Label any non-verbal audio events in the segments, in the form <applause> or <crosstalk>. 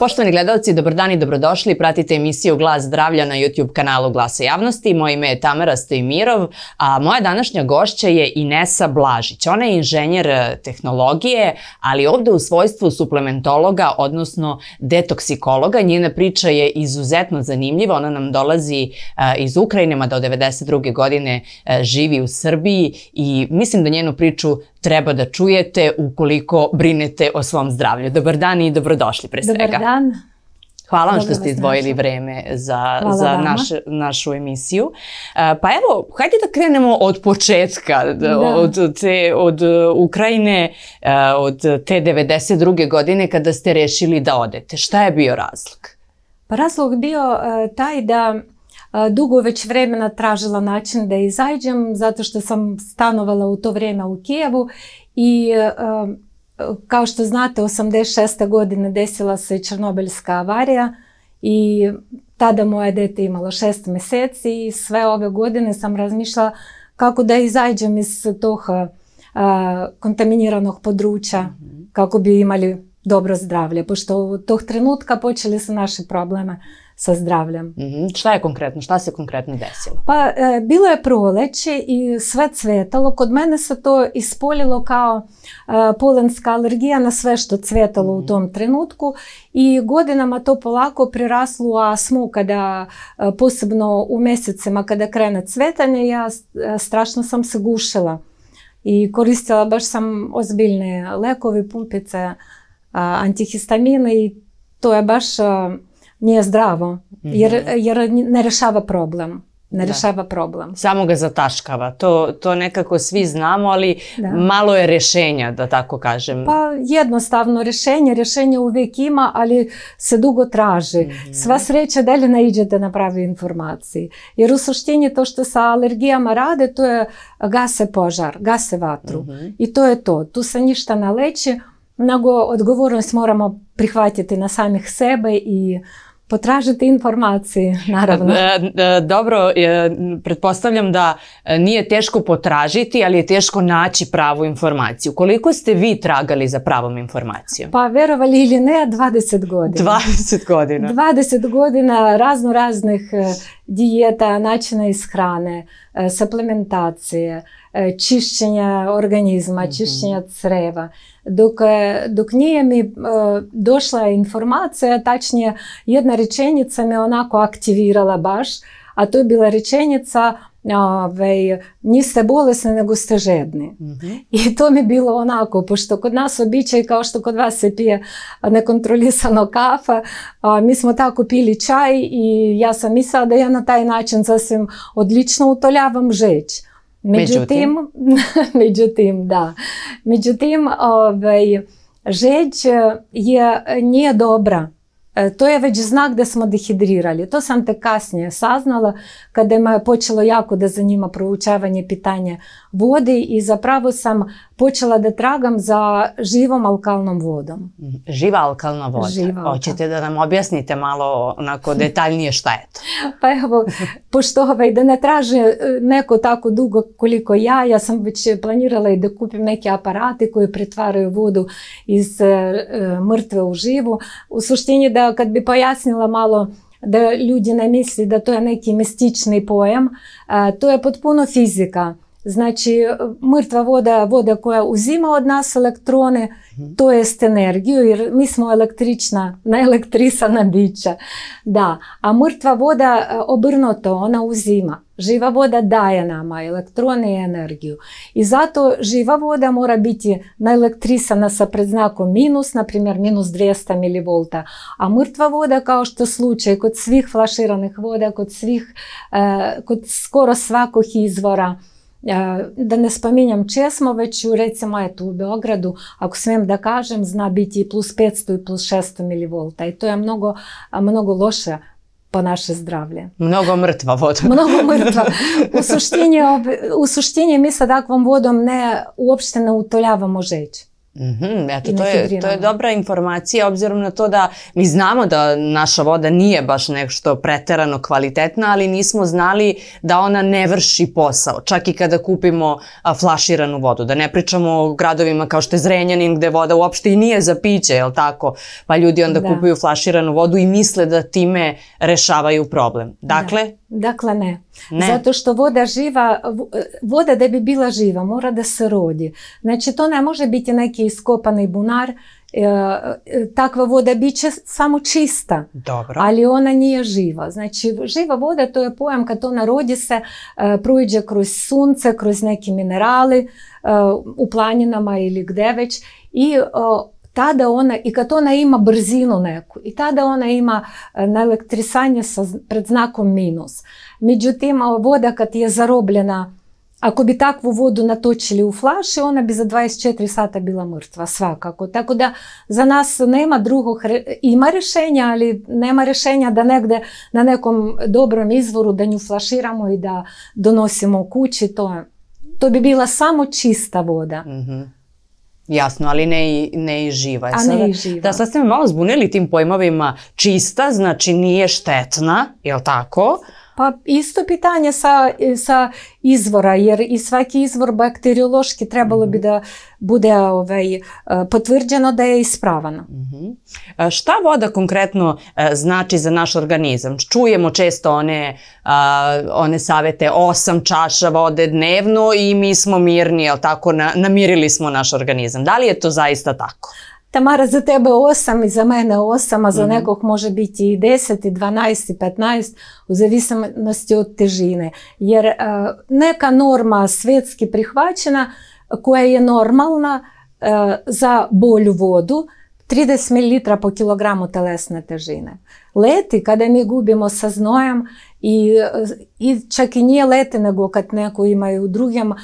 Poštovani gledalci, dobar dan i dobrodošli. Pratite emisiju Glas zdravlja na YouTube kanalu Glasa javnosti. Moje ime je Tamara Stojmirov, a moja današnja gošća je Inesa Blažić. Ona je inženjer e, tehnologije, ali ovdje u svojstvu suplementologa, odnosno detoksikologa. Njena priča je izuzetno zanimljiva. Ona nam dolazi e, iz Ukrajine, mada od 92. godine e, živi u Srbiji i mislim da njenu priču treba da čujete ukoliko brinete o svom zdravlju. Dobar dan i dobrodošli pre svega. Dobar dan. Hvala vam što ste izdvojili vreme za, našu emisiju. E, pa evo, hajde da krenemo od početka, od, te, od e, Ukrajine, e, od te 92. godine kada ste rešili da odete. Šta je bio razlog? Pa razlog bio taj da dugo već vremena tražila način da izađem zato što sam stanovala u to vrijeme u Kijevu i e, e, kao što znate 86. godine desila se Černobilska avarija i tada moje dete imalo šest mjeseci i sve ove godine sam razmišljala kako da izađem iz tog e, kontaminiranog područja mhm. kako bi imali dobro zdravlje, pošto u tog trenutka počeli su naše probleme sa zdravljem. Mhm. Šta je konkretno? Šta se konkretno desilo? Pa e, bilo je proleće i sve cvetalo. Kod mene se to ispoljilo kao e, polenska alergija na sve što cvetalo mhm. u tom trenutku i godinama to polako priraslo u asmu kada e, posebno u mjesecima kada krene cvetanje ja strašno sam se gušila i koristila baš sam ozbiljne lekovi, pumpice, Antihistamina i to je baš nije zdravo, jer, ne rješava problem. Ne rješava problem. Samo ga zataškava. To, to nekako svi znamo, ali malo je rješenja, da tako kažem. Pa jednostavno rješenje. Rješenje uvijek ima, ali se dugo traži. mm Sva sreća dalje naiđete na pravi informaciji. Jer u suštini to što sa alergijama rade, to je gase požar, gase vatru. I to je to. Tu se ništa ne leči mnogo odgovornost moramo prihvatiti na samih sebe i potražiti informacije, naravno. E, e, dobro, e, pretpostavljam da nije teško potražiti, ali je teško naći pravu informaciju. Koliko ste vi tragali za pravom informacijom? Pa verovali ili ne, 20 godina. 20 godina. 20 godina razno raznih дієта, начина із храни, е, саплементація, е, чищення організму, чищення црева. Док, до кніями е, дошла інформація, точніше, одна речениця me onako aktivirala baš, a to je bila ovaj, niste bolesni nego ste žedni. Mm -hmm. I to mi je bilo onako, pošto kod nas običaj kao što kod vas se pije nekontrolisano kafa, a, mi smo tako pili čaj i ja sam mislila da ja na taj način sasvim odlično utoljavam žeć. Međutim, međutim, međutim da. Međutim, ovaj, žeć je, nije dobra. To je već znak da smo dehidrirali. To sam te kasnije saznala kada me počelo jako da zanima proučavanje pitanja vode i zapravo sam počela da tragam za živom alkalnom vodom. Živa alkalna voda. Živa Hoćete da nam objasnite malo onako detaljnije šta je to? pa evo, pošto ovaj, da ne traže neko tako dugo koliko ja, ja sam već planirala i da kupim neke aparate koji pretvaraju vodu iz mrtve u živu. U suštini da kad bi pojasnila malo da ljudi ne misli da to je neki mistični pojam, to je potpuno fizika. Znači, mrtva voda, voda koja uzima od nas elektrone, to jest energiju, jer mi smo električna, naelektrisana bića. Da, a mrtva voda obrnuto, ona uzima. Živa voda daje nama elektrone i energiju. I zato živa voda mora biti naelektrisana sa predznakom minus, na primjer minus 200 mV. A mrtva voda, kao što slučaj kod svih flaširanih voda, kod, svih, eh, kod skoro svakog izvora, Da ne spominjem Česmoveću, recimo eto u Beogradu, ako smijem da kažem, zna biti i plus 500 i plus 600 milivolta i to je mnogo, mnogo loše po naše zdravlje. Mnogo mrtva voda. Mnogo <laughs> mrtva. U suštini, u suštini mi sa takvom vodom ne, uopšte ne utoljavamo žeć. Mhm, to je, dobra informacija obzirom na to da mi znamo da naša voda nije baš nešto preterano kvalitetna, ali nismo znali da ona ne vrši posao, čak i kada kupimo flaširanu vodu. Da ne pričamo o gradovima kao što je Zrenjanin gde voda uopšte i nije za piće, jel tako? Pa ljudi onda kupuju flaširanu vodu i misle da time rešavaju problem. Dakle, Dakle ne. ne. Zato što voda živa, e, voda da bi bila živa mora da se rodi. Znači to ne može biti neki такий скопаний бунар. Е, е, Таква вода більше самочиста, Добре. але вона не є жива. Значить, жива вода то є поєм, яка народі се пройде крізь сонце, крізь некі мінерали, е, у планінама або гдевич. І tada ona, i kad ona ima brzinu neku, i tada ona ima naelektrisanje sa, pred znakom minus. Međutim, voda kad je zarobljena Ako bi takvu vodu natočili u flaši, ona bi za 24 sata bila mrtva, svakako. Tako da za nas nema drugog, ima rješenja, ali nema rješenja da negde na nekom dobrom izvoru da nju flaširamo i da donosimo u kući. To, to bi bila samo čista voda. Mhm. Jasno, ali ne i, ne živa. A e ne i živa. Da, sad ste me malo zbunili tim pojmovima. Čista znači nije štetna, je li tako? Pa isto pitanje sa, izvora, jer i svaki izvor bakteriološki trebalo bi mhm. da bude ovaj, e, potvrđeno da je ispravano. Mhm. E, šta voda konkretno e, znači za naš organizam? Čujemo često one, one savete osam čaša vode dnevno i mi smo mirni, ali tako, namirili smo naš organizam. Da li je to zaista tako? Тамара, за тебе 8 і за мене 8, а за угу. некох може бути і 10, і 12, і 15, у зависимості від тижини. Jer е, нека норма світськи прихвачена, коя je normalna е, за болю воду, 30 мл по кілограму телесної тежине. Лети, коли ми губимо со зноєм, I, čak i nije lete nego kad neko imaju u, drugim, e,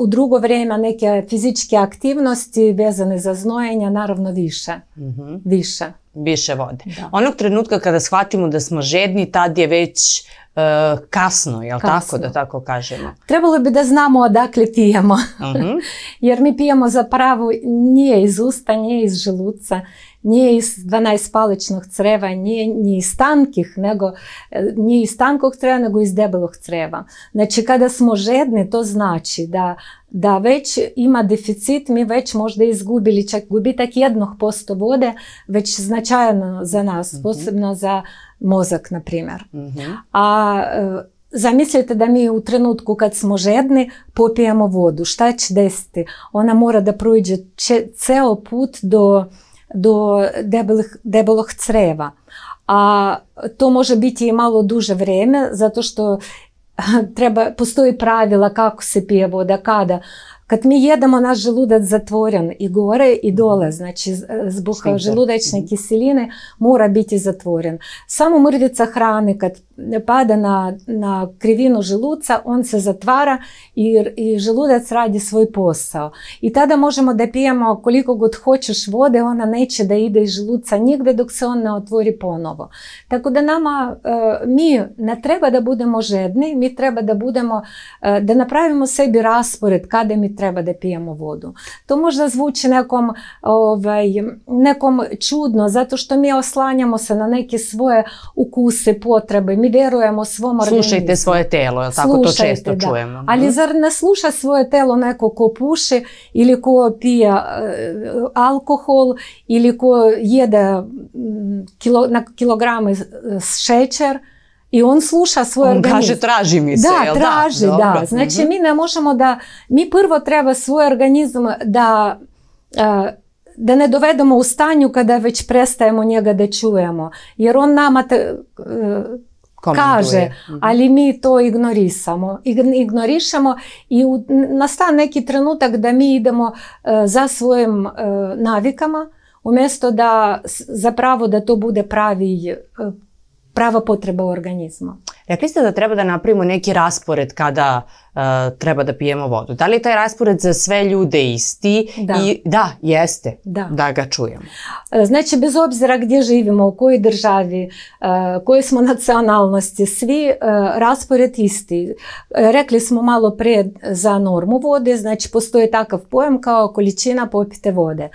u drugo vrijeme neke fizičke aktivnosti vezane za znojenja, naravno više. Mhm. Više. Više vode. Onog trenutka kada shvatimo da smo žedni, tad je već e, kasno, jel kasno. tako da tako kažemo? Trebalo bi da znamo odakle pijemo. Mhm. <laughs> Jer mi pijemo zapravo nije iz usta, nije iz želuca, nije iz 12 paličnog creva, nije ni iz tankih, nego nije iz tankog creva, nego iz debelog creva. Znači kada smo žedni, to znači da da već ima deficit, mi već možda izgubili čak gubitak jednog posto vode, već značajno za nas, posebno za mozak, na primjer. A Zamislite da mi u trenutku kad smo žedni popijemo vodu. Šta će desiti? Ona mora da prođe ceo put do до дебелих, дебелих црева. А то, може бути и мало дуже время, за то, что е, треба пустое правило, как сипе вода, када. Как ми едем, у нас желудок затворен, і горы, і долы, значит, сбуха е, желудочной киселины, мора бить и затворен. Сам умырвится храны, как пада na, na krivinu želuca, on se zatvara i, i želudac radi svoj posao. I tada možemo da pijemo koliko god hoćeš vode, ona neće da ide iz želuca nigde dok se on ne otvori ponovo. Tako da nama, mi ne treba da budemo žedni, mi treba da budemo, da napravimo sebi raspored kada mi treba da pijemo vodu. To možda zvuči nekom, ovaj, nekom čudno, zato što mi oslanjamo se na neke svoje ukuse, potrebe, mi vjerujemo svom organizmu. Slušajte svoje telo, jel tako Slušajte, to često da. čujemo. Ali zar ne sluša svoje telo neko ko puši ili ko pija uh, alkohol ili ko jede um, kilo, na kilograme šećer. I on sluša svoj on organizam. On kaže traži mi se, da, jel traži, da? Dobro. da. Znači mi ne možemo da, mi prvo treba svoj organizam da, da ne dovedemo u stanju kada već prestajemo njega da čujemo. Jer on nama te, каже, але ми то ігнорісамо. Ігнорішамо. І настане, некий тренуток, де ми йдемо е, за своїм е, навиками, умісто да, за право, да то буде правій, е, права потреба організму. Rekli ste da treba da napravimo neki raspored kada e, treba da pijemo vodu. Da li je taj raspored za sve ljude isti? Da. da, jeste. Da. ga čujemo. E, znači, bez obzira gdje živimo, u kojoj državi, uh, koje smo nacionalnosti, svi raspored isti. Rekli smo malo pre za normu vode, znači postoji takav pojam kao količina popite vode.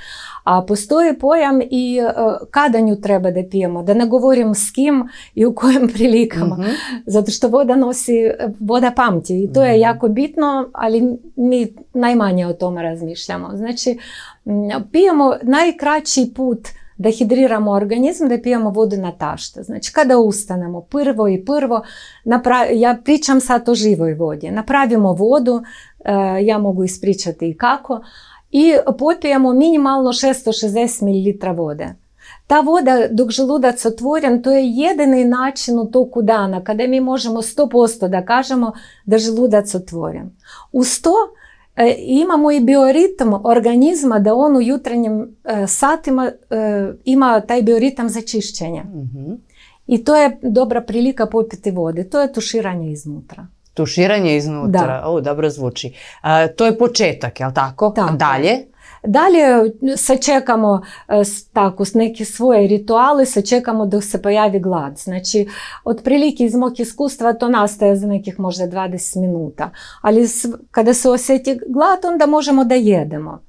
A postoji pojam i kada nju treba da pijemo, da ne govorim s kim i u kojim prilikama. Mhm. zato što voda nosi, voda pamti i to je jako bitno, ali mi najmanje o tome razmišljamo. Znači, pijemo najkraći put da hidriramo organizam, da pijemo vodu na tašta. Znači, kada ustanemo prvo i prvo, napravi, ja pričam sad o živoj vodi, napravimo vodu, ja mogu ispričati i kako, i popijemo minimalno 660 ml vode. Ta voda dok želudac otvoren, to je jedini način u toku dana kada mi možemo 100% da kažemo da želudac otvoren. Uz to imamo i bioritam organizma da on u jutranjim satima ima taj bioritam za čišćenje. I to je dobra prilika popiti vode. To je tuširanje iznutra. Tuširanje iznutra, da. o, dobro zvuči. to je početak, jel tako? tako. Dalje? Далі сачекамо такус, некі свої ритуали, сачекамо до се появи glad. Znači, otprilike iz mog iskustva to nastaje za nekih možda 20 minuta. Ali kada se osjeti glad, onda možemo da jedemo.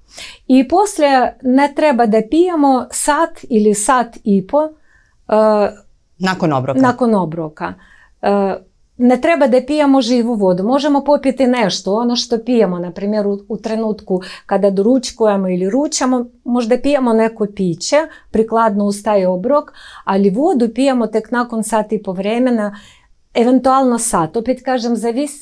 I poslije ne treba da pijemo sat ili sat i po. Uh, nakon obroka. Nakon obroka. Uh, ne treba da pijamo živu vodu. Možemo popiti nešto, ono što pijemo, na primjer u, trenutku kada doručkujemo ili ručamo, možda pijemo neko piće, prikladno uz taj obrok, ali vodu pijemo tek nakon sati i po vremena, eventualno sat. Opet kažem,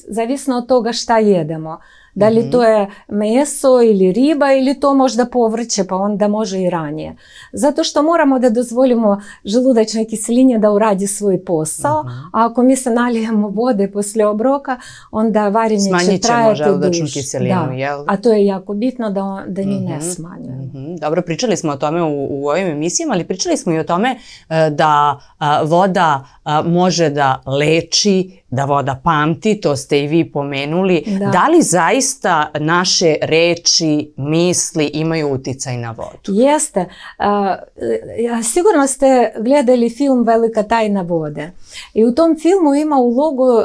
zavisno od toga šta jedemo. Da li mhm. to je meso ili riba ili to možda povrće pa onda može i ranije. Zato što moramo da dozvolimo želudačnoj kiselini da uradi svoj posao, mhm. a ako mi se nalijemo vode poslije obroka, onda varenje će trajati želudačnu kiselinu, da. jel? A to je jako bitno da, on, da ni ne mhm. smanjujemo. Dobro, pričali smo o tome u, u ovim emisijama, ali pričali smo i o tome e, da voda može da leči da voda pamti, to ste i vi pomenuli. Da. li zaista naše reči, misli imaju uticaj na vodu? Jeste. E, sigurno ste gledali film Velika tajna vode. I u tom filmu ima ulogu e,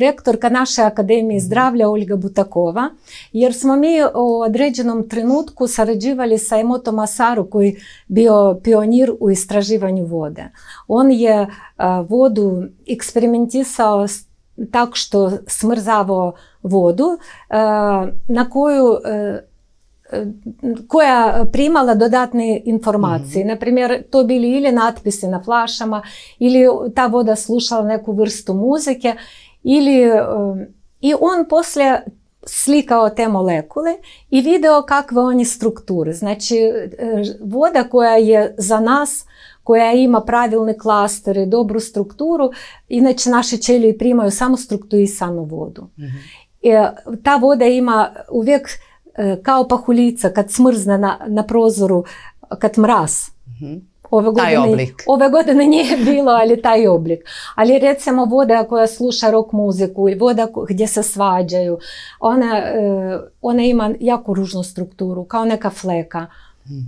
rektorka naše Akademije zdravlja Olga Butakova. Jer smo mi u određenom trenutku sarađivali sa Emoto Masaru koji bio pionir u istraživanju vode. On je e, vodu eksperimentisao так что смрзаво воду, на кою koja primala dodatne informacije. Mm -hmm. Naprimjer, to bili ili natpisi na flašama, ili ta voda slušala neku vrstu muzike, ili, i on poslije slikao te molekule i video kakve oni strukture. Znači, voda koja je za nas koja ima pravilne klastere, dobru strukturu, inače naše ćelije primaju samo strukturisanu vodu. mm vodu. E, ta voda ima uvijek e, kao pahuljica kad smrzne na, prozoru, kad mraz. Mhm. Ove godine, nije bilo, ali taj oblik. Ali recimo voda koja sluša rock muziku i voda gdje se svađaju, ona, e, ona ima jako ružnu strukturu, kao neka fleka.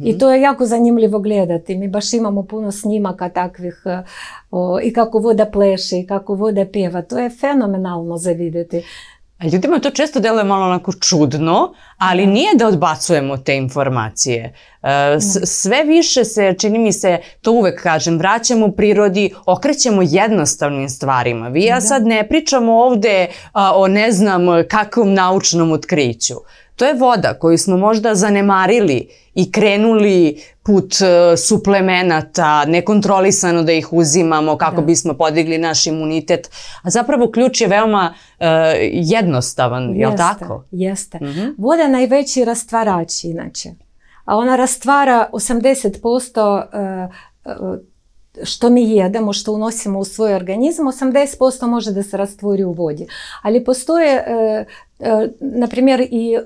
I to je jako zanimljivo gledati. Mi baš imamo puno snimaka takvih e, i kako voda pleše i kako voda pjeva. To je fenomenalno za vidjeti. ljudima to često deluje malo onako čudno, ali nije da odbacujemo te informacije. E, sve više se, čini mi se, to uvek kažem, vraćamo u prirodi, okrećemo jednostavnim stvarima. Vi ja sad ne pričamo ovde o ne znam kakvom naučnom otkriću. To je voda koju smo možda zanemarili i krenuli put e, suplemenata, nekontrolisano da ih uzimamo kako bismo podigli naš imunitet. A zapravo ključ je veoma e, jednostavan, je li tako? Jeste. Mhm. Voda je najveći rastvarač inače. A ona rastvara 80% što mi jedemo, što unosimo u svoj organizam, 80% može da se rastvori u vodi. Ali postoje naprimjer i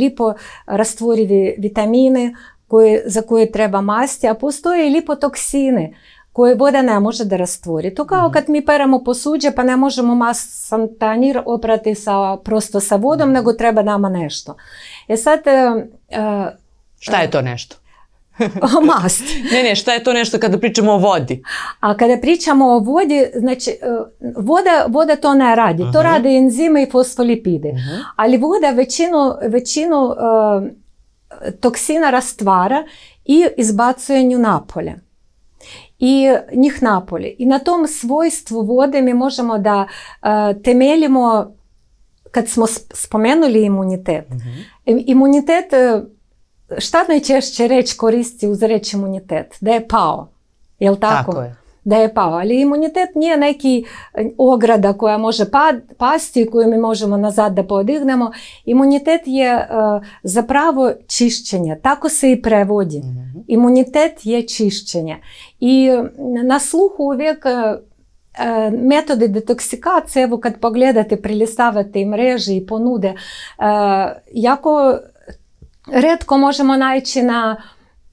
lipo rastvorivi vitamine koje, za koje treba masti, a postoje i lipotoksine koje voda ne može da rastvori. To kao kad mi peramo posuđe pa ne možemo masantanir oprati sa, prosto sa vodom, nego treba nama nešto. E sad... Šta je to nešto? must. ne, ne, šta je to nešto kada pričamo o vodi? A kada pričamo o vodi, znači voda, voda to ne radi. Aha. To rade enzime i fosfolipide. Aha. Ali voda većinu, većinu uh, toksina rastvara i izbacuje nju napolje. I njih napolje. I na tom svojstvu vode mi možemo da uh, temeljimo kad smo spomenuli imunitet. Aha. Imunitet uh, šta najčešće reč koristi uz reč imunitet? Da je pao. Jel tako? Tako je da je pao. Ali imunitet nije neki ograda koja može pad, pasti i koju mi možemo nazad da podignemo. Imunitet je uh, zapravo čišćenje. Tako se i prevodi. Mm-hmm. Imunitet je čišćenje. I na sluhu uvijek uh, metode detoksikacije, evo kad pogledate, prilistavate i mreže i ponude, uh, jako редко можемо наći na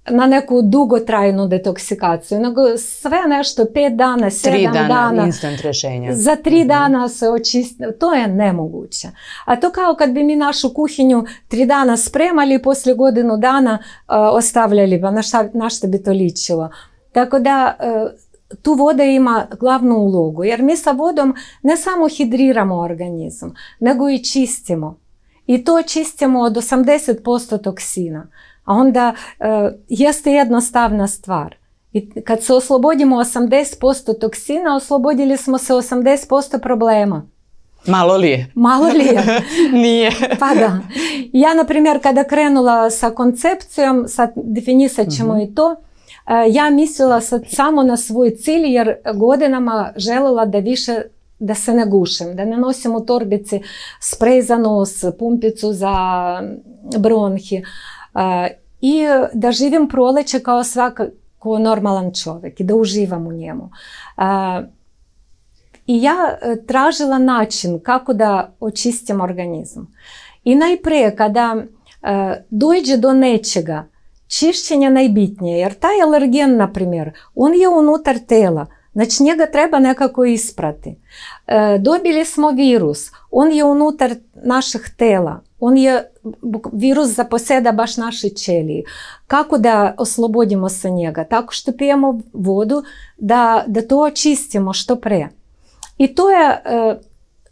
na neku dugotrajnu detoksikaciju, nego sve nešto, pet dana, sedam tri dana, dana instant rješenja. Za tri mm-hmm. dana se očisti, to je nemoguće. A to kao kad bi mi našu kuhinju tri dana spremali i poslije godinu dana uh, ostavljali, ba, na, šta, na šta bi to ličilo. Tako da uh, tu voda ima glavnu ulogu, jer mi sa vodom ne samo hidriramo organizam, nego i čistimo i to čistimo od 80% toksina. A onda e, jeste jednostavna stvar. I kad se oslobodimo 80% toksina, oslobodili smo se 80% problema. Malo li je? Malo li je. Nije. Pa da. Ja, na primjer, kada krenula sa koncepcijom, sad definisat ćemo uh -huh. i to, ja mislila sad samo na svoj cilj jer godinama željela da više da se ne gušim, da ne nosim u torbici sprej za nos, pumpicu za bronhi i da živim proleće kao svakako normalan čovjek i da uživam u njemu. I ja e, tražila način kako da očistim organizam. I najprije kada e, dođe do nečega, čišćenje najbitnije, jer taj alergen, na primjer, on je unutar tela. Начнега треба некако іспрати. Е, Добілі смо вірус, он є унутр наших тела, он є вірус запоседа баш наші челії. Како да ослободимося njega? Тако што пиємо воду, да, да то очистимо, што пре. І то є, е, е,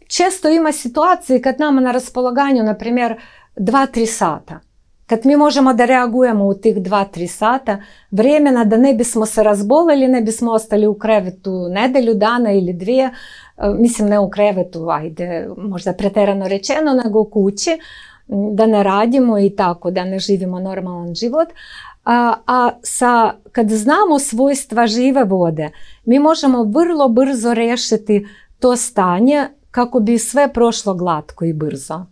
часто има ситуації, коли нам на розполаганню, наприклад, 2-3 сата. Kad mi možemo da reagujemo u tih 2-3 sata vremena da ne bismo se razbolili, ne bismo ostali u krevetu nedelju dana ili dvije, e, mislim ne u krevetu, ajde, možda preterano rečeno, nego u kući, da ne radimo i tako, da ne živimo normalan život. A, sa, kad znamo svojstva žive vode, mi možemo vrlo brzo rešiti to stanje kako bi sve prošlo glatko i brzo.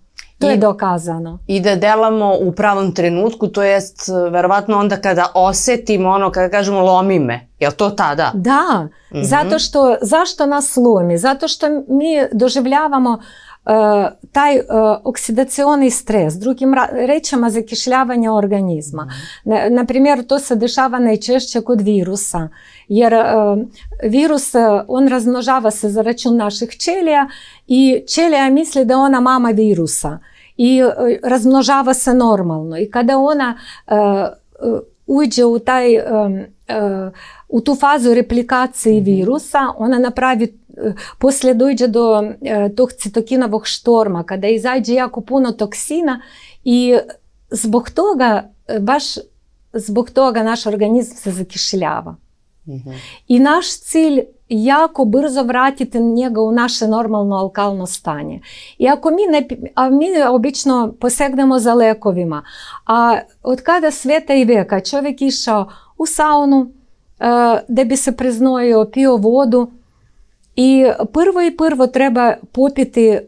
To je dokazano. I da delamo u pravom trenutku, to jest verovatno onda kada osetimo ono, kada kažemo lomi me. Je to tada? Da, mhm. zato što, zašto nas lomi? Zato što mi doživljavamo e, taj e, oksidacijoni stres, drugim rečima zakišljavanje organizma. Mhm. Naprimjer, to se dešava najčešće kod virusa, jer e, virus, on razmnožava se za račun naših ćelija i ćelija misli da je ona mama virusa. и е, размножалась нормально. И когда она э, е, е, уйдет у той э, у ту фазу реплікації віруса, вона направить После дойде до тих цитокінових шторма, коли і зайде як пуно токсина, і због того, ваш, због того наш організм все закишлява. Угу. І наш ціль Jako brzo vratiti njega u naše normalno alkalno stanje. I ako mi ne, a mi obično posegnemo za lekovima, a od kada sveta i veka čovjek išao u saunu, da bi se priznojio, pio vodu i prvo i prvo treba popiti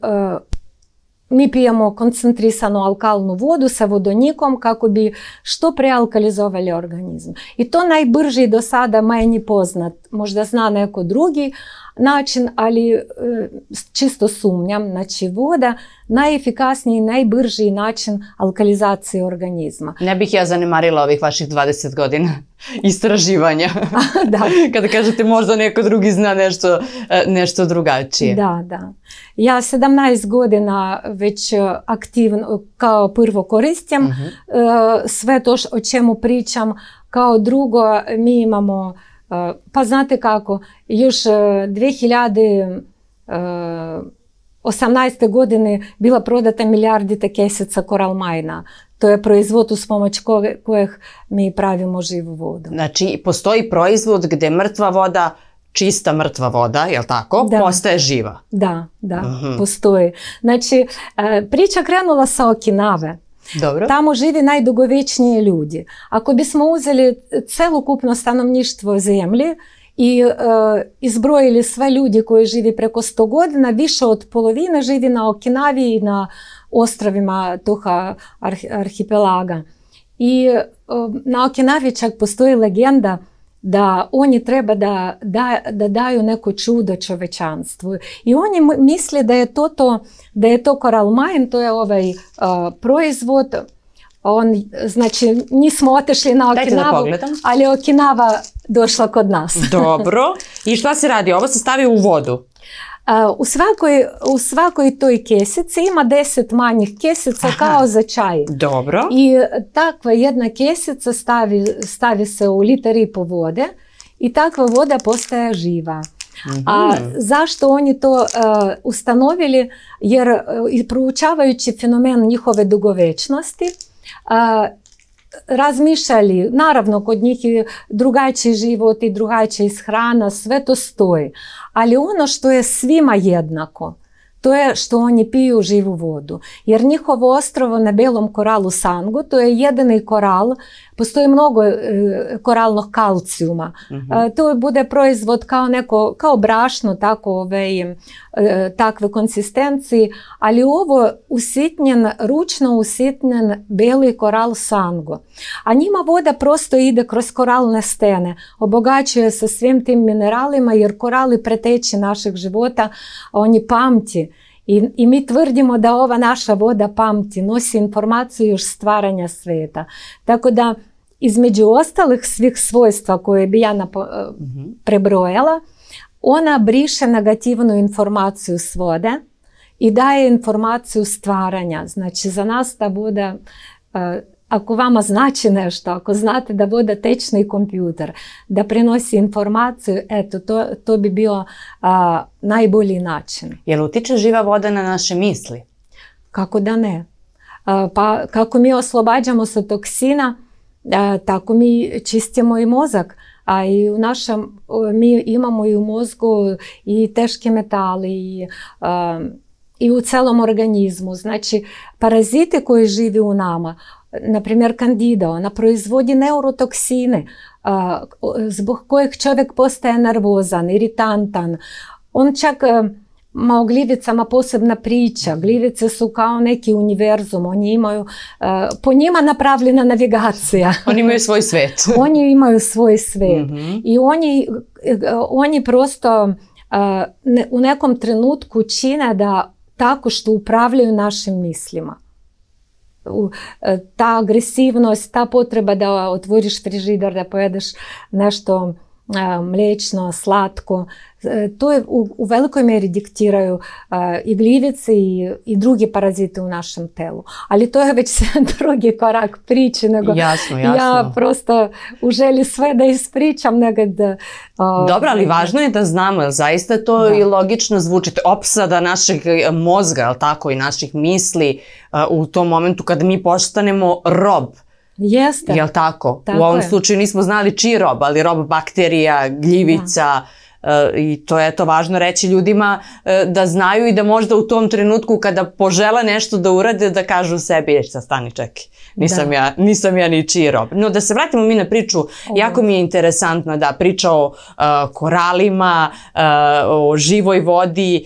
mi pijemo koncentrisanu alkalnu vodu sa vodonikom kako bi što prealkalizovali organizam. I to najbrži do sada meni poznat možda zna neko drugi način, ali e, čisto sumnjam, znači voda najefikasniji, najbrži način alkalizacije organizma. Ne bih ja zanemarila ovih vaših 20 godina <laughs> istraživanja. <laughs> da. <laughs> Kada kažete možda neko drugi zna nešto, e, drugačije. Da, da. Ja 17 godina već aktivno kao prvo koristim mhm. e, sve to o čemu pričam. Kao drugo mi imamo pa znate kako, još 2018. E, e, godine bila prodata milijardita keseca koralmajna. To je proizvod uz pomoć kojeg mi pravimo živu vodu. Znači, postoji proizvod gdje mrtva voda čista mrtva voda, jel tako? Postaje živa. Da, da, mhm. postoji. Znači, e, priča krenula sa Okinave. Dobro. Tamo živi najdugovječniji ljudi. Ako bismo uzeli celokupno stanovništvo zemlje i e, izbrojili sve ljudi koji živi preko 100 godina, više od polovine živi na Okinavi i na ostravima Toha arhipelaga. I e, na Okinavi čak postoji legenda da oni treba da, da, da daju neko čudo čovečanstvu. I oni misle da je to, to, da je to Coral Mine, to je ovaj uh, proizvod, on, znači, nismo otešli na Okinavu, ali je Okinava došla kod nas. Dobro. <laughs> I šta se radi? Ovo se stavi u vodu? U svakoj, u svakoj toj kesici ima deset manjih kesica kao za čaj. Dobro. I e, takva jedna kesica stavi, stavi se u liter i po vode i takva voda postaje živa. A mhm. zašto oni to uh, ustanovili? Jer uh, proučavajući fenomen njihove dugovečnosti, uh, razmišljali, naravno kod njih je drugačiji život i drugačija ishrana, sve to stoji. Ali ono što je svima jednako, to je što oni piju živu vodu. Jer njihovo ostrovo na belom koralu Sangu, to je jedini koral, postoji mnogo e, koralnog kalcijuma. Mhm. E, to bude proizvod kao kao brašno, tako ove, e, takve konsistenciji, ali ovo usitnjen, ručno usitnjen beli koral Sango. A njima voda prosto ide kroz koralne stene, obogaćuje se svim tim mineralima jer korali preteče našeg života, oni pamti І і ми tvrdimo da ova naša voda pamti, nosi informaciju još stvaranja svijeta. Tako da između ostalih svih svojstva koje bi ja napo, prebrojala, ona briše negativnu informaciju s vode i daje informaciju stvaranja. Znači za nas ta voda ako vama znači nešto, ako znate da voda tečni kompjuter, da prenosi informaciju, eto, to, to bi bio najbolji način. Jel utiče živa voda na naše misli? Kako da ne. pa kako mi oslobađamo se toksina, tako mi čistimo i mozak. A i u našem, mi imamo i u mozgu i teške metali i i u celom organizmu. Znači, parazite koji živi u nama, Naprimjer kandidao, na proizvodi neurotoksine zbog kojih čovjek postaje nervozan, iritantan. On čak ima o posebna priča. Glivice su kao neki univerzum. Oni imaju, po njima napravljena navigacija. Oni imaju svoj svet. oni imaju svoj svet. I oni, prosto u nekom trenutku čine da tako što upravljaju našim mislima. ta agresivnost, ta potreba da otvoriš frižider, da pojedeš nešto mlečno, slatko. E, to je u, velikoj mjeri diktiraju i gljivice i, drugi paraziti u našem telu. Ali to je već <laughs> drugi korak priče Nego jasno, jasno. Ja prosto u želji sve da ispričam. Nego Dobro, ali važno je da znamo. Zaista to i logično zvuči. Opsada našeg e, mozga, ali tako, i naših misli e, u tom momentu kad mi postanemo rob Jeste. Jel tako? U ovom slučaju nismo znali čiji rob, ali rob bakterija, gljivica, E, I to je to važno reći ljudima e, da znaju i da možda u tom trenutku kada požele nešto da urade da kažu sebi je sa stani čeki. Nisam, ja, ni ja rob. No da se vratimo mi na priču, jako mi je interesantna da priča o e, koralima, o živoj vodi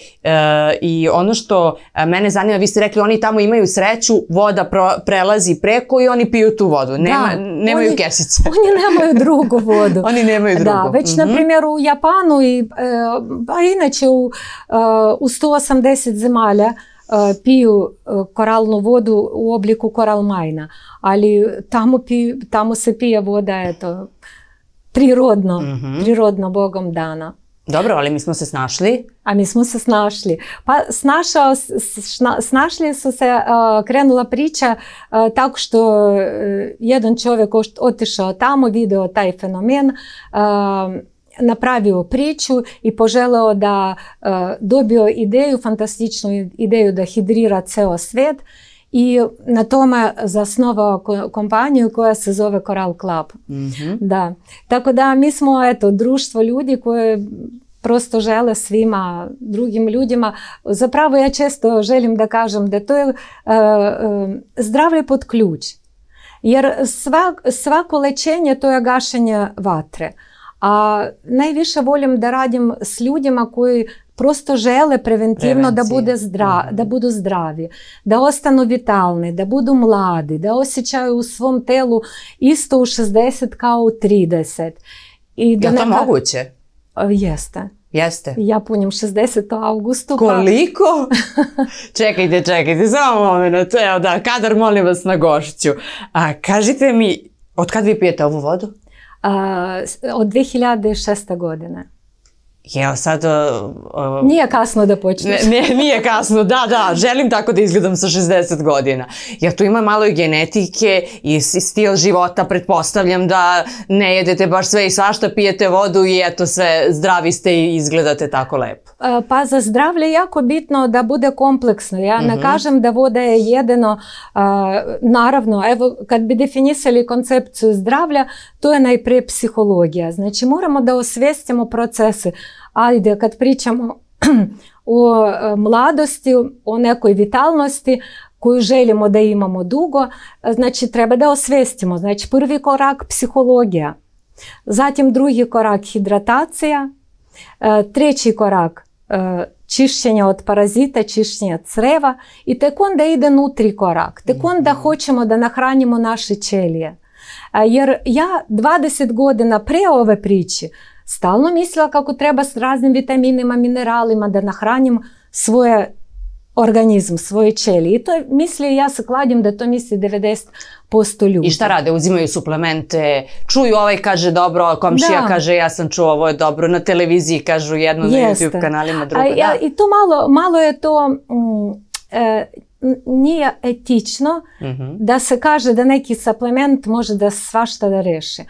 i ono što mene zanima, vi ste rekli oni tamo imaju sreću, voda prelazi preko i oni piju tu vodu. nemaju kesice. Oni nemaju drugu vodu. <laughs> oni nemaju drugu. Da, već na mhm. primjer u Japanu pa a inače u, e, u 180 zemalja e, piju koralnu vodu u obliku koralmajna, ali tamo, pi, tamo se pije voda, eto, prirodno, mhm. prirodno bogom dana. Dobro, ali mi smo se snašli. A mi smo se snašli. Pa snašao, sna, snašli su se, krenula priča tako što jedan čovjek otišao tamo, video taj fenomen, направio priču i poželeo da e, dobio ideju, fantastičnu ideju da hidrira ceo svet i na tome zasnovao kompaniju koja se zove Coral Club. Mm -hmm. Da. Tako da mi smo eto društvo ljudi koje prosto žele svima drugim ljudima. Zapravo ja često želim da kažem da to je uh, uh, zdravlje pod ključ. Jer svak, svako lečenje to je gašenje vatre. A najviše volim da radim s ljudima koji prosto žele preventivno da, bude da budu zdravi, da ostanu vitalni, da budu mladi, da osjećaju u svom telu isto u 60 kao u 30. I da Je to moguće? Jeste. Jeste. Ja punim 60. augustu. Koliko? Pa... čekajte, čekajte, samo moment. kadar molim vas na gošću. A kažite mi, od kada vi pijete ovu vodu? 2006. godine. jel sad... nije kasno da počneš. Ne, nije kasno, da, da, želim tako da izgledam sa 60 godina. Ja tu ima malo i genetike i, stil života, pretpostavljam da ne jedete baš sve i svašta, pijete vodu i eto sve, zdravi ste i izgledate tako lepo. E, pa za zdravlje je jako bitno da bude kompleksno. Ja ne mhm. kažem da voda je jedino, e, naravno, evo kad bi definisali koncepciju zdravlja, to je najprije psihologija. Znači moramo da osvijestimo procese. а йде kad pričamo o mladosti, o nekoj vitalnosti koju želimo da imamo dugo, znači treba da osvestimo. Znači prvi korak psihologija, zatim drugi korak hidratacija, treći korak čišćenja od parazita, čišćenja creva i tek onda ide nutri korak. Tek onda hoćemo da nahranimo naše ćelije. Jer ja 20 godina pre ove priče stalno mislila kako treba s raznim vitaminima, mineralima da nahranim svoje organizam, svoje ćelije. I to misli, ja se kladim da to misli 90% ljudi. I šta rade? Uzimaju suplemente, čuju ovaj kaže dobro, komšija da. kaže ja sam čuo ovo je dobro, na televiziji kažu jedno, na YouTube kanalima drugo. A, I to malo, malo je to... Mm, e, nije etično mhm. da se kaže da neki suplement može da svašta da reši.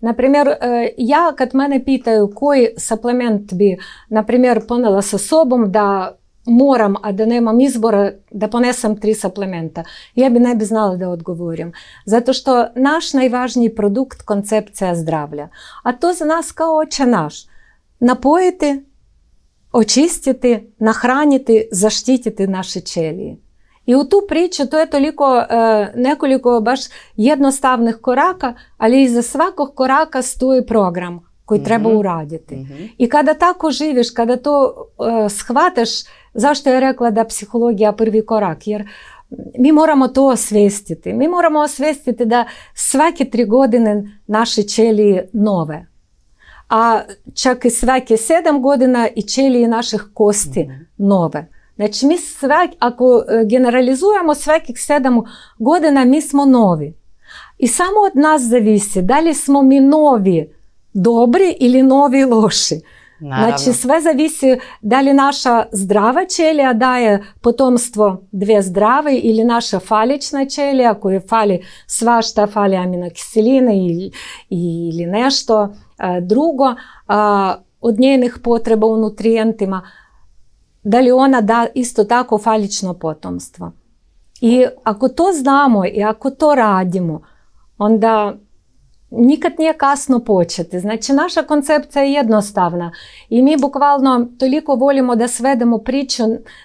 Например, э, я як мене питаю, кой саплемент тобі, наприклад, понела з особом, да морам, а да немам избора, да понесам три саплемента. Я би не би знала да одговорим. Зато що наш найважній продукт концепція здравля. А то за нас као наш. Напоїти, очистити, нахранити, заштітити наші челії. І у ту притчу, то je toliko е, nekoliko baš jednostavnih koraka, ali iza svakog koraka stoji program koji mm-hmm. treba uraditi. Mm-hmm. I kada tako živiš, kada to e, shvataš, zašto je rekla da psihologija prvi korak? Jer mi moramo to osvestiti. Mi moramo osvestiti da svake tri godine naše ćelije nove. A čak i svake sedam godina i ćelije naših kosti nove. Znači mi ako e, generalizujemo svakih sedam godina mi smo novi. I samo od nas zavisi da li smo mi novi dobri ili novi loši. Naravno. Znači sve zavisi da li naša zdrava ćelija daje potomstvo dve zdrave ili naša falična ćelija koja fali svašta, fali aminokiseline ili, ili nešto e, drugo od njenih potreba u nutrijentima. da li ona da isto tako falično potomstvo. I ako to znamo i ako to radimo, onda nikad nije kasno početi. Znači, naša koncepcija je jednostavna i mi bukvalno toliko volimo da svedemo priču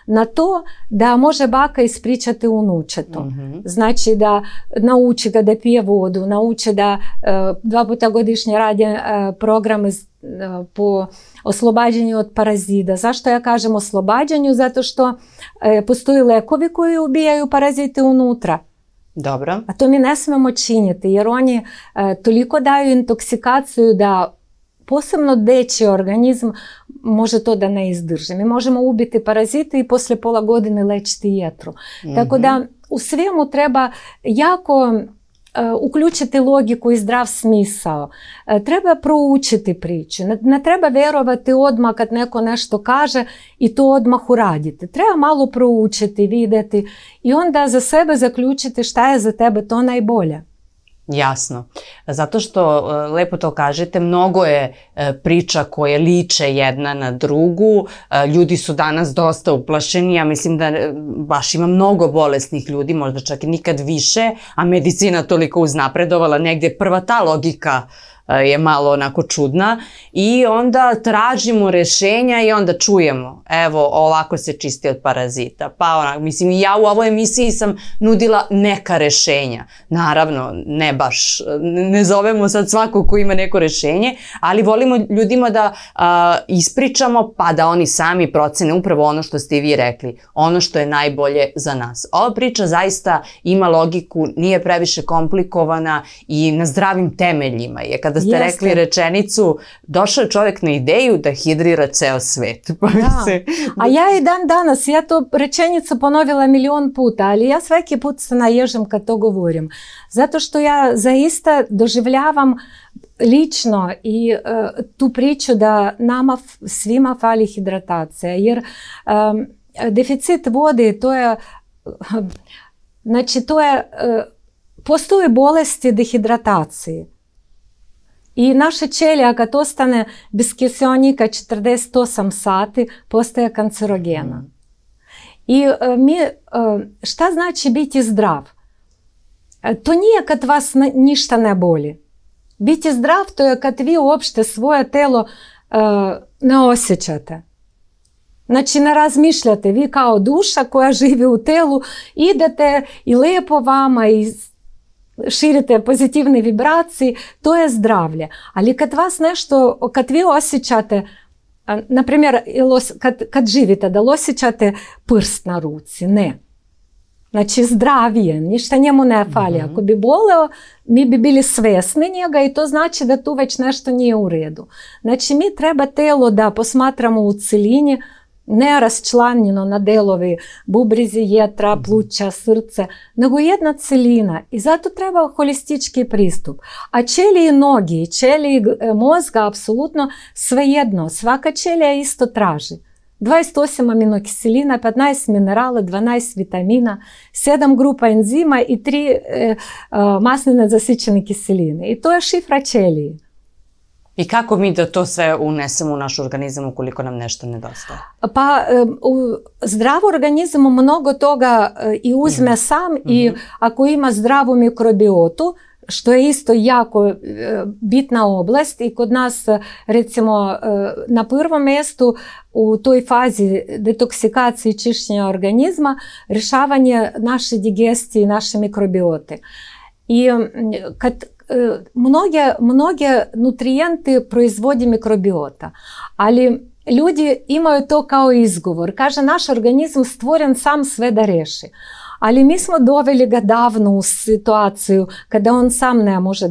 na to da može baka ispričati unučetu. Mm -hmm. Znači da nauči ga da pije vodu, nauči da e, dva puta godišnje radi e, program iz po oslobađanju od parazida. Zašto ja kažem oslobađanju? Zato što postoji lekovi koji ubijaju parazite unutra. Dobro. A to mi ne smemo činiti jer oni toliko daju intoksikaciju da posebno deći organizm može to da ne izdrži. Mi možemo ubiti parazite i poslije pola godine lečiti jetru. Tako da u svemu treba jako uključiti logiku i zdrav smisao. Treba proučiti priče. Ne treba vjerovati odmah kad neko nešto kaže i to odmah uraditi. Treba malo proučiti, vidjeti i onda za sebe zaključiti šta je za tebe to najbolje. Jasno. Zato što, e, lepo to kažete, mnogo je e, priča koje liče jedna na drugu. E, ljudi su danas dosta uplašeni, ja mislim da baš ima mnogo bolesnih ljudi, možda čak i nikad više, a medicina toliko uznapredovala, negdje prva ta logika E, je malo onako čudna i onda tražimo rješenja i onda čujemo evo ovako se čisti od parazita pa onak, mislim ja u ovoj emisiji sam nudila neka rešenja. naravno ne baš ne zovemo sad svako ko ima neko rešenje, ali volimo ljudima da ispričamo pa da oni sami procene upravo ono što ste i vi rekli ono što je najbolje za nas ova priča zaista ima logiku nije previše komplikovana i na zdravim temeljima je kada ste rekli rečenicu, došao je čovjek na ideju da hidrira ceo svet. <laughs> Pa A ja i dan danas, ja to rečenicu ponovila milion puta, ali ja svaki put se naježem kad to govorim. Zato što ja zaista doživljavam lično i e, tu priču da nama svima fali hidratacija. Jer deficit vode to je, <laughs> znači to je, e, postoje bolesti dehidratacije. I naša ćelija kad ostane bez kiselnika 48 sati postaje kancerogena. I mi, šta znači biti zdrav? To nije kad vas ništa ne boli. Biti zdrav to je kad vi uopšte svoje telo ne osjećate. Znači ne razmišljate, vi kao duša koja živi u telu idete i lijepo vama i ширите позитивные вибрации, то je zdravlje. Ali kad vas nešto, kad vi osjećate, na primjer, kad, kad živite, da li osjećate prst na ruci? Ne. Znači zdravije, ništa njemu ne fali. Uh -huh. Ako bi boleo, mi bi bili svesni njega i to znači da tu već nešto nije u redu. Znači mi treba telo da posmatramo u celini, не розчленено на делові, бубрізі є, плуччя, серце, негоєдна целіна. І зато треба холістичний приступ. А челії ноги, челії е, мозга абсолютно своєдно. Свака челія істо тражи. 28 аминокиселина, 15 минерала, 12 витамина, 7 групп энзима и 3 е, э, е, э, масляно-засыченные киселины. И то шифра челии. I kako mi da to sve unesemo u naš organizam ukoliko nam nešto nedostaje? Pa u zdrav organizam mnogo toga e, i uzme mhm. sam i mhm. ako ima zdravu mikrobiotu, što je isto jako e, bitna oblast i kod nas recimo e, na prvom mjestu u toj fazi detoksikacije i čišćenja organizma rješavanje naše digestije i naše mikrobiote. I kad, многие, многие нутрієнти производит микробиота, але люди имают то као изговор. Каже, наш організм створен сам све дареши. Але ми smo довели ga davno u situaciju kada on sam ne može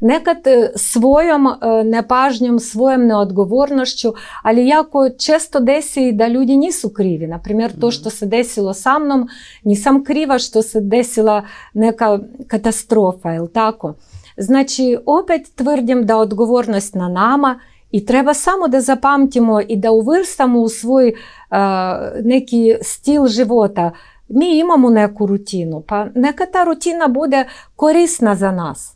nekad svojom nepažnjom, svojom neodgovornošću, ali jako često desi da ljudi nisu krivi. Naprimjer, to što se desilo sa mnom, nisam kriva što se desila neka katastrofa, jel tako? Znači, opet tvrdim da odgovornost na nama i treba samo da zapamtimo i da uvrstamo u svoj uh, neki stil života. Mi imamo neku rutinu, pa neka ta rutina bude korisna za nas.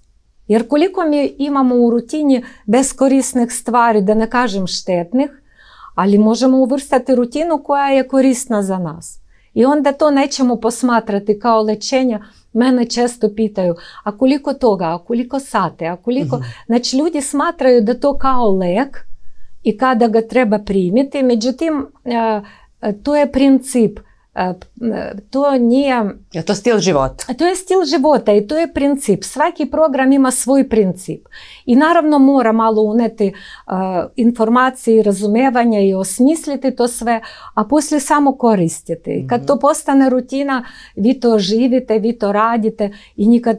Єркулікомі імамо у рутіні безкорисних стvari, да не кажем штетних, ali možemo uvrstati rutinu koja je korisna za nas. I onda to nećemo posmatrati kao lečenja. Mene često pitaju, a koliko toga, a koliko sate, a koliko... Uh -huh. Znači, ljudi smatraju da to kao lek i kada ga treba primiti. Međutim, to je princip to nije... Je to stil života? To je stil života i to je princip. Svaki program ima svoj princip. I naravno mora malo uneti uh, informacije i razumevanje i osmisliti to sve, a poslije samo koristiti. I kad to postane rutina, vi to živite, vi to radite i nikad...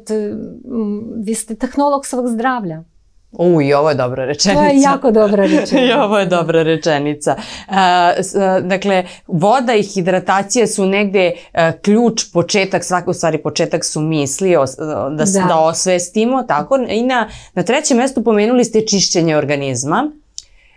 Um, vi ste tehnolog svog zdravlja. U, i ovo je dobra rečenica. To je jako dobra <laughs> rečenica. I ovo je dobra rečenica. Dakle, voda i hidratacija su negdje e, ključ, početak, u stvari početak su misli da, se da osvestimo. Tako. I na, trećem mjestu pomenuli ste čišćenje organizma.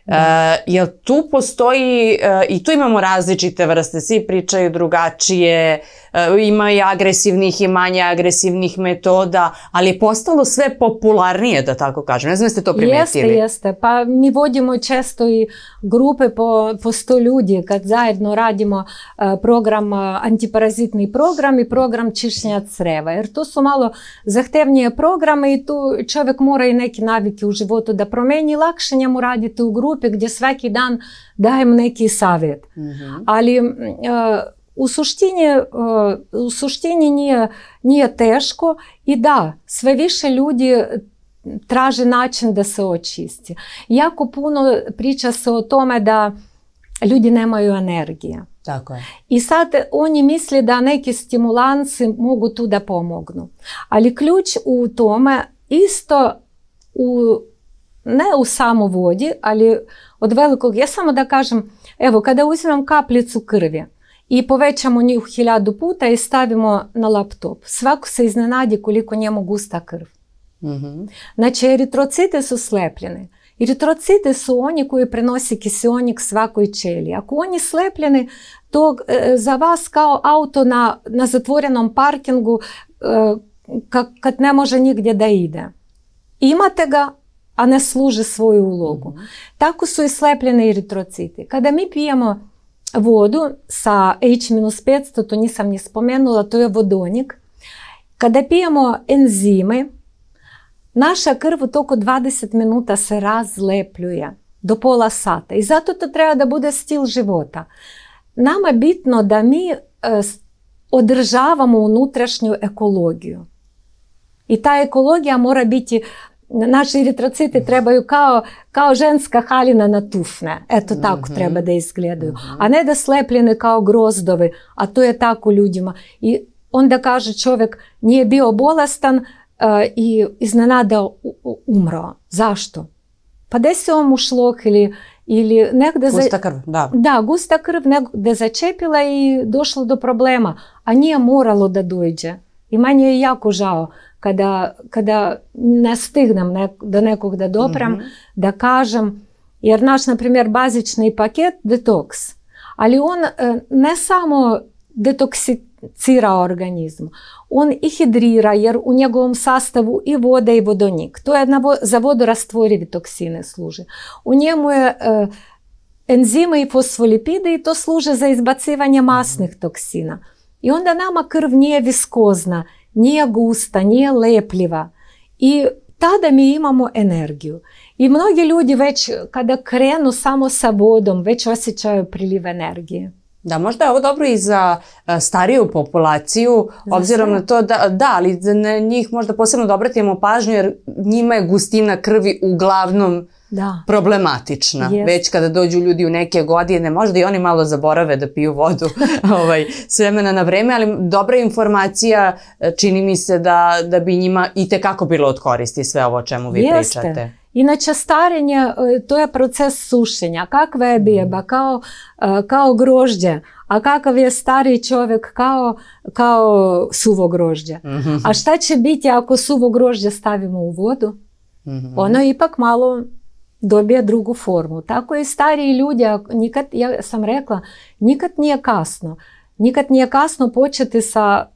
E, jel jer tu postoji, e, i tu imamo različite vrste, svi pričaju drugačije, E, ima i agresivnih i manje agresivnih metoda, ali je postalo sve popularnije, da tako kažem. Ne znam jeste to primijetili. Jeste, jeste. Pa mi vodimo često i grupe po, po 100 ljudi kad zajedno radimo e, program, e, antiparazitni program i program čišćenja creva. Jer to su malo zahtevnije programe i tu čovjek mora i neke navike u životu da promeni. Lakše njemu raditi u grupi gdje svaki dan dajem neki savjet. Mhm. Ali... У суштине, у суштине nije, nije teško i da, sve više ljudi traži način da se očisti. Jako puno priča se o tome da ljudi nemaju energije. Tako je. I sad oni misle da neki stimulanci mogu tu da pomognu. Ali ključ u tome isto u ne u samovodi, ali od velikog, ja samo da kažem, evo kada uzimam kapljicu krvi, i povećamo njih hiljadu puta i stavimo na laptop. Svako se iznenadi koliko njemu gusta krv. Mm-hmm. Znači, eritrocite su slepljene. Eritrocite su oni koji prenosi kiseonik svakoj čeliji. Ako oni slepljeni, to za vas kao auto na, na zatvorenom parkingu kad, kad ne može nigdje da ide. Imate ga, a ne služi svoju ulogu. Tako su i slepljene eritrociti. Kada mi pijemo воду sa H-500, to nisam ni spomenula, to je vodonik. Kada pijemo enzime, naša krv u toku 20 minuta se razlepljuje do pola sata i zato to treba da bude stil života. Nama je bitno da mi održavamo unutrašnju ekologiju. I ta ekologija mora biti Наші еритроцити треба ju kao, kao ženska haljina natufne. Eto tako mm -hmm. treba da izgledaju. Mm -hmm. A ne da slepljene kao grozdove, a to je tako ljudima. I onda kaže čovjek nije bio bolastan uh, i iznenada umro. Zašto? Pa desio mu šlok ili ili negde gusta za... krv, da. Da, gusta krv negde začepila i došlo do problema, a nije moralo da dođe. I manje je jako žao kada, kada ne stignem ne, do nekog da doprem, mm -hmm. da kažem, jer naš, na primjer, bazični paket detoks, ali on ne samo detoksikira organizam, on i hidrira jer u njegovom sastavu i voda i vodonik. To je za vodorastvorivi toksine služi. U njemu je enzime i fosfolipide i to služe za izbacivanje masnih toksina. I onda nama krv nije viskozna nije gusta, nije lepljiva i tada mi imamo energiju. I mnogi ljudi već kada krenu samo sa vodom, već osjećaju priliv energije. Da, možda je ovo dobro i za e, stariju populaciju, obzirom na to da, da, ali njih možda posebno da obratimo pažnju jer njima je gustina krvi uglavnom da. problematična. Već kada dođu ljudi u neke godine, možda i oni malo zaborave da piju vodu <laughs> ovaj, s vremena na vreme, ali dobra informacija e, čini mi se da, bi njima i tekako bilo od koristi sve ovo o čemu vi Jeste. pričate. Inače starenje e, to je proces sušenja, kakva je bijeba, mm. e, kao, grožđe, a kakav je stari čovjek kao, suvo grožđe. Mhm. A šta će biti ako suvo grožđe stavimo u vodu? mm Ono ipak malo dobije drugu formu. Tako i stariji ljudi, nikad, ja sam rekla, nikad nije kasno. Nikad nije kasno početi sa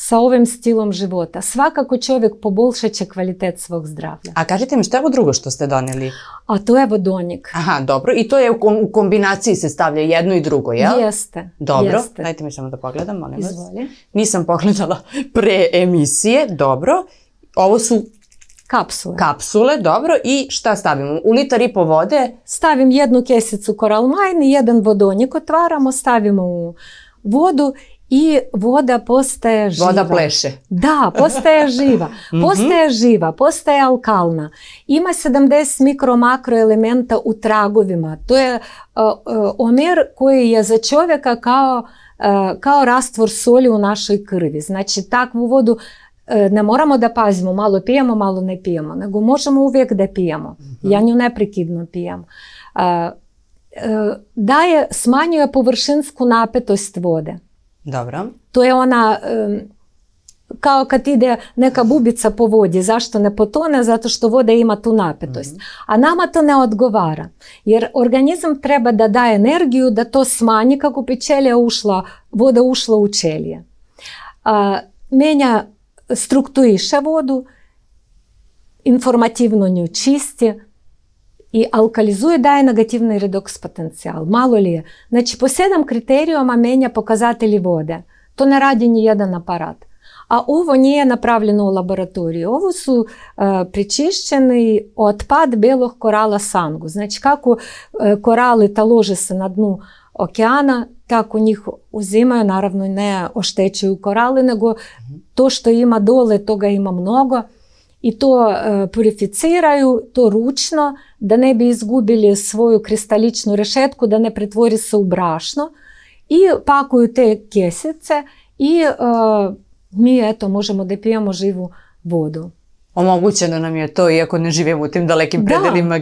sa ovim stilom života. Svakako čovjek poboljšat će kvalitet svog zdravlja. A kažite mi što je ovo drugo što ste donijeli? A to je vodonik. Aha, dobro. I to je u kombinaciji se stavlja jedno i drugo, jel? Jeste. Dobro. Jeste. Dajte mi samo da pogledam, molim Izvoli. Nisam pogledala pre emisije. Dobro. Ovo su Kapsule. Kapsule, dobro. I šta stavimo? U litar i po vode? Stavim jednu kesicu Mine i jedan vodonik otvaramo, stavimo u vodu i voda postaje živa. Voda pleše. Da, postaje <laughs> živa. Mhm. Postaje živa, postaje alkalna. Ima 70 mikro makroelementa u tragovima. To je e, e, omer koji je za čovjeka kao, e, kao rastvor soli u našoj krvi. Znači takvu vodu E, ne moramo da pazimo, malo pijemo, malo ne pijemo, nego možemo uvijek da pijemo. uh Ja nju neprekidno pijem. E, e, daje, smanjuje površinsku napetost vode. Dobro. To je ona kao kad ide neka bubica po vodi. Zašto ne potone? Zato što voda ima tu napetost. Mhm. A nama to ne odgovara. Jer organizam treba da daje energiju da to smanji kako bi ćelija ušla, voda ušla u ćelije. menja Структуріше воду, інформативно нечисті і алкалізує, дає негативний редокс потенціал. Мало ли, Значить, по седам критеріям мене показателі води, то не раді ні один апарат. А ово не направлено у лабораторію. Овосу е, причищений отпад білих корала сангу. Значить, як е, корали та ложиться на дну okeana, kako njih uzimaju, naravno ne oštećuju korale, nego to što ima dole, toga ima mnogo i to e, purificiraju, to ručno, da ne bi izgubili svoju kristaličnu rešetku, da ne pretvori se u brašno i pakuju te kjesice i e, mi eto možemo da pijemo živu vodu. Omogućeno nam je to, iako ne živimo u tim dalekim da. predelima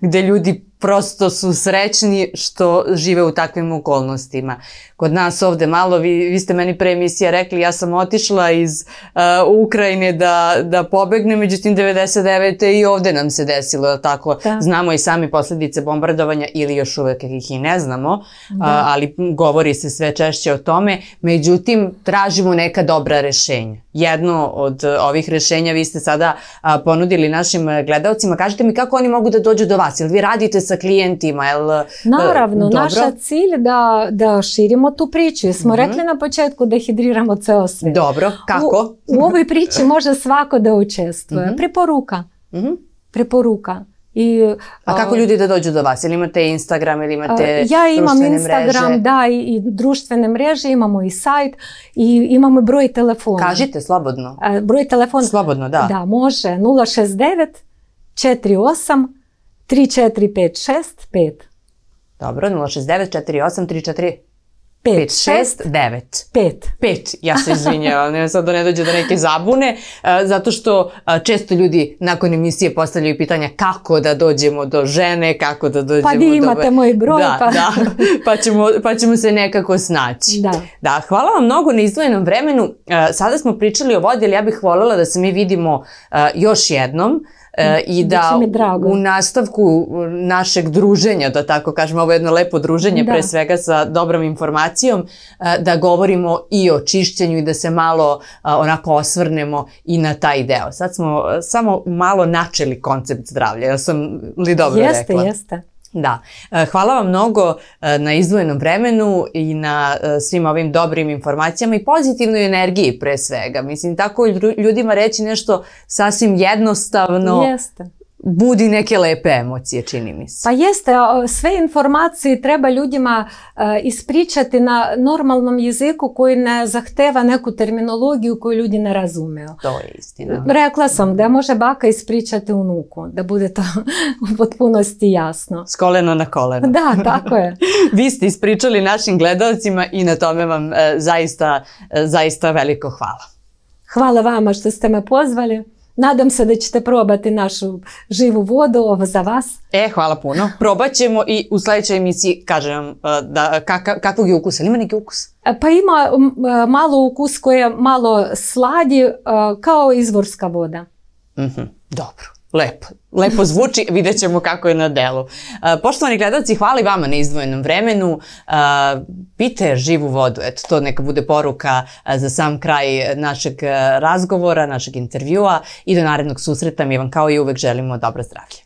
gde ljudi prosto su srećni što žive u takvim okolnostima. Kod nas ovde malo, vi, vi ste meni pre rekli, ja sam otišla iz uh, Ukrajine da, da pobegne, međutim 99. i ovde nam se desilo, tako? Znamo i sami posljedice bombardovanja ili još uvek ih i ne znamo, uh, ali govori se sve češće o tome. Međutim, tražimo neka dobra rešenja. Jedno od uh, ovih rešenja vi ste sada uh, ponudili našim gledalcima. Kažite mi kako oni mogu da dođu do vas, vi radite sa sa klijentima? Jel, eh, Naravno, dobro? naša cilj da, da širimo tu priču. Smo mhm. rekli na početku da hidriramo ceo svijet. Dobro, kako? U, ovoj priči <laughs> može svako da učestvuje. mm Preporuka. Mhm. Preporuka. I, A kako ljudi da dođu do vas? Ili imate Instagram ili imate Ja imam Instagram, da, i, društvene mreže, imamo i sajt i imamo broj telefona. Kažite, slobodno. Broj telefona. Slobodno, da. Da, može. 069 48 3, 4, 5, 6, 5. Dobro, 0 6 9 4 8 3 4 5, 6, 9. 5. 5, ja se izvinjavam, sad da ne dođe do neke zabune, e, zato što e, često ljudi nakon emisije postavljaju pitanja kako da dođemo do žene, kako da dođemo do... Pa vi imate moj broj, pa... Da, pa ćemo, pa ćemo se nekako snaći. Da. Da, hvala vam mnogo na izdvojenom vremenu. E, sada smo pričali o vodi, ali ja bih voljela da se mi vidimo još jednom E, hm, I da u nastavku našeg druženja, da tako kažem, ovo je jedno lepo druženje da. pre svega sa dobrom informacijom, e, da govorimo i o čišćenju i da se malo e, onako osvrnemo i na taj deo. Sad smo samo malo načeli koncept zdravlja, ja sam li dobro jeste, rekla? Jeste, jeste. Da, e, hvala vam mnogo e, na izdvojenom vremenu i na e, svim ovim dobrim informacijama i pozitivnoj energiji pre svega. Mislim, tako ljudima reći nešto sasvim jednostavno. Jeste budi neke lepe emocije, čini mi se. Pa jeste, sve informacije treba ljudima e, ispričati na normalnom jeziku koji ne zahteva neku terminologiju koju ljudi ne razumiju. To je istina. Rekla sam da može baka ispričati unuku, da bude to <laughs> u potpunosti jasno. S koleno na koleno. Da, tako je. <laughs> Vi ste ispričali našim gledalcima i na tome vam e, zaista, e, zaista veliko hvala. Hvala vama što ste me pozvali. Nadam se da ćete probati našu živu vodu, ovo za vas. E, hvala puno. Probat ćemo i u sljedećoj emisiji kažem vam e, da, kakvog je ukusa. ima neki ukus? E, pa ima e, malo ukus koji je malo sladi, kao izvorska voda. Mhm, dobro lepo. Lepo zvuči, <laughs> vidjet ćemo kako je na delu. Uh, poštovani gledalci, hvali vama na izdvojenom vremenu. Uh, pite živu vodu, eto to neka bude poruka uh, za sam kraj našeg razgovora, našeg intervjua i do narednog susreta mi vam kao i uvek želimo dobro zdravlje.